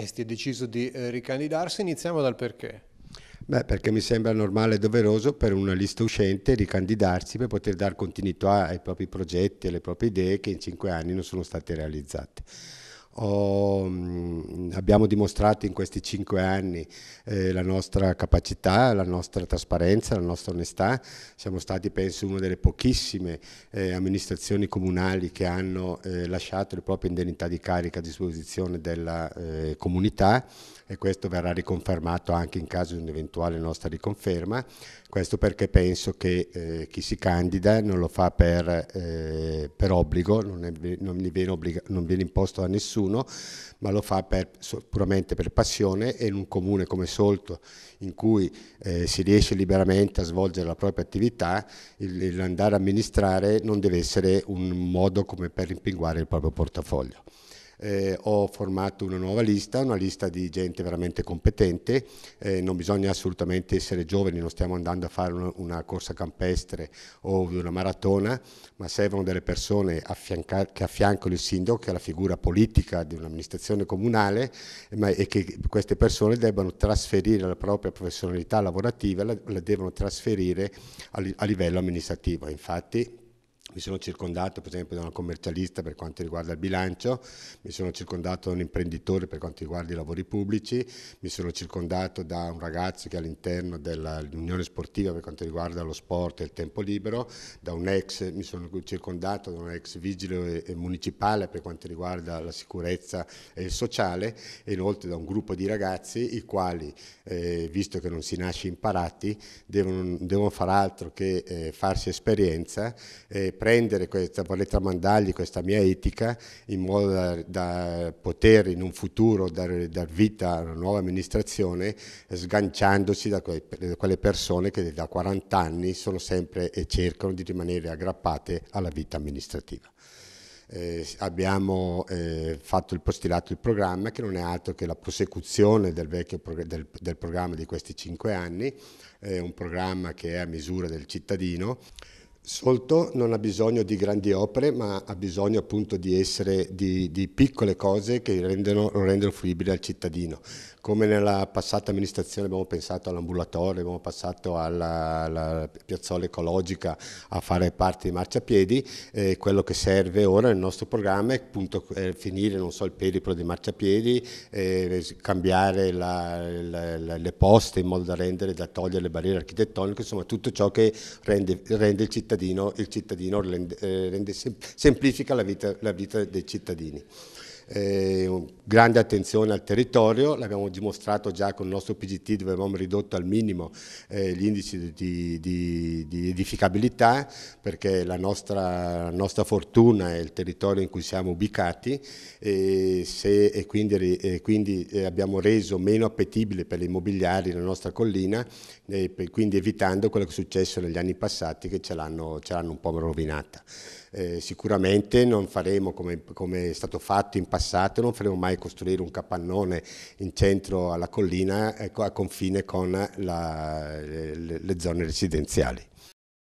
e si è deciso di eh, ricandidarsi, iniziamo dal perché. Beh, perché mi sembra normale e doveroso per una lista uscente ricandidarsi per poter dare continuità ai propri progetti e alle proprie idee che in cinque anni non sono state realizzate o, mh, abbiamo dimostrato in questi cinque anni eh, la nostra capacità, la nostra trasparenza, la nostra onestà. Siamo stati, penso, una delle pochissime eh, amministrazioni comunali che hanno eh, lasciato le proprie indennità di carica a disposizione della eh, comunità e questo verrà riconfermato anche in caso di un'eventuale nostra riconferma. Questo perché penso che eh, chi si candida non lo fa per, eh, per obbligo, non, è, non, viene obbliga, non viene imposto a nessuno nessuno, ma lo fa per, puramente per passione e in un comune come Solto in cui eh, si riesce liberamente a svolgere la propria attività, l'andare a amministrare non deve essere un modo come per rimpinguare il proprio portafoglio eh, ho formato una nuova lista, una lista di gente veramente competente, eh, non bisogna assolutamente essere giovani, non stiamo andando a fare una, una corsa campestre o una maratona, ma servono delle persone che affiancano il sindaco, che è la figura politica di un'amministrazione comunale eh, ma, e che queste persone debbano trasferire la propria professionalità lavorativa, la, la devono trasferire a, a livello amministrativo. Infatti mi sono circondato per esempio da una commercialista per quanto riguarda il bilancio, mi sono circondato da un imprenditore per quanto riguarda i lavori pubblici, mi sono circondato da un ragazzo che è all'interno dell'Unione Sportiva per quanto riguarda lo sport e il tempo libero, da un ex, mi sono circondato da un ex vigile municipale per quanto riguarda la sicurezza e il sociale e inoltre da un gruppo di ragazzi i quali, eh, visto che non si nasce imparati, devono, devono far altro che eh, farsi esperienza eh, prendere questa, vorrei tramandargli questa mia etica in modo da, da poter in un futuro dar, dar, vita a una nuova amministrazione sganciandosi da, que, da quelle persone che da 40 anni sono sempre e cercano di rimanere aggrappate alla vita amministrativa. Eh, abbiamo eh, fatto il postilato il programma che non è altro che la prosecuzione del, prog del, del programma di questi cinque anni, è eh, un programma che è a misura del cittadino Solto non ha bisogno di grandi opere, ma ha bisogno appunto di, essere, di, di piccole cose che rendono, lo rendono fruibile al cittadino. Come nella passata amministrazione abbiamo pensato all'ambulatorio, abbiamo passato alla, alla, piazzola ecologica a fare parte di marciapiedi, eh, quello che serve ora nel nostro programma è appunto eh, finire so, il periplo dei marciapiedi, eh, cambiare la, la, la, le poste in modo da rendere, da togliere le barriere architettoniche, insomma tutto ciò che rende, rende il cittadino cittadino, il cittadino rende, eh, rende, semplifica la vita, la vita dei cittadini eh, grande attenzione al territorio, l'abbiamo dimostrato già con il nostro PGT dove abbiamo ridotto al minimo eh, gli indici di, di, di, edificabilità perché la nostra, la nostra, fortuna è il territorio in cui siamo ubicati e, se, e quindi, e quindi eh, abbiamo reso meno appetibile per gli immobiliari la nostra collina quindi evitando quello che è successo negli anni passati che ce l'hanno un po' rovinata. Eh, sicuramente non faremo come, come è stato fatto in passato passato non faremo mai costruire un capannone in centro alla collina ecco, a confine con la, le, le zone residenziali.